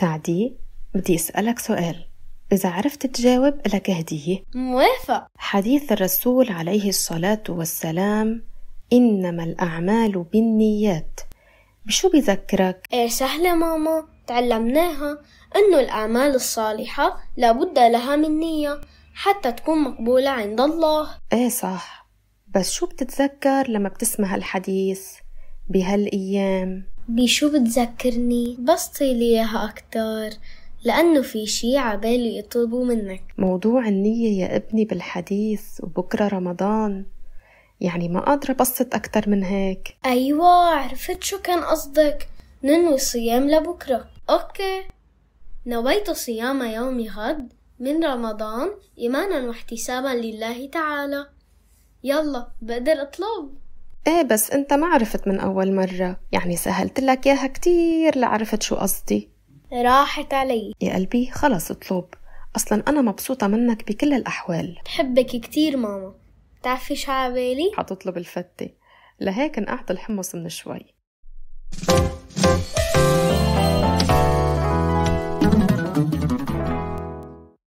سعدي بدي أسألك سؤال إذا عرفت تجاوب لك هدية موافق حديث الرسول عليه الصلاة والسلام إنما الأعمال بالنيات بشو بذكرك؟ إيه سهلة ماما تعلمناها إنه الأعمال الصالحة لابد لها من نية حتى تكون مقبولة عند الله إيه صح بس شو بتتذكر لما بتسمع هالحديث بهالأيام؟ بشو بتذكرني بس طيلي إياها أكتر لأنه في شي عبالي يطلبوا منك موضوع النية يا ابني بالحديث وبكرة رمضان يعني ما قادرة بسط أكتر من هيك أيوة عرفت شو كان قصدك ننوي صيام لبكرة أوكي نويت صيام يوم غد من رمضان إيمانا واحتسابا لله تعالى يلا بقدر أطلب ايه بس انت ما عرفت من اول مرة يعني سهلت لك ياها كتير لعرفت شو قصدي راحت علي يا قلبي خلص اطلب اصلا انا مبسوطة منك بكل الاحوال بحبك كتير ماما بتعرفي شو عبالي حتطلب الفتة لهيك انقعد الحمص من شوي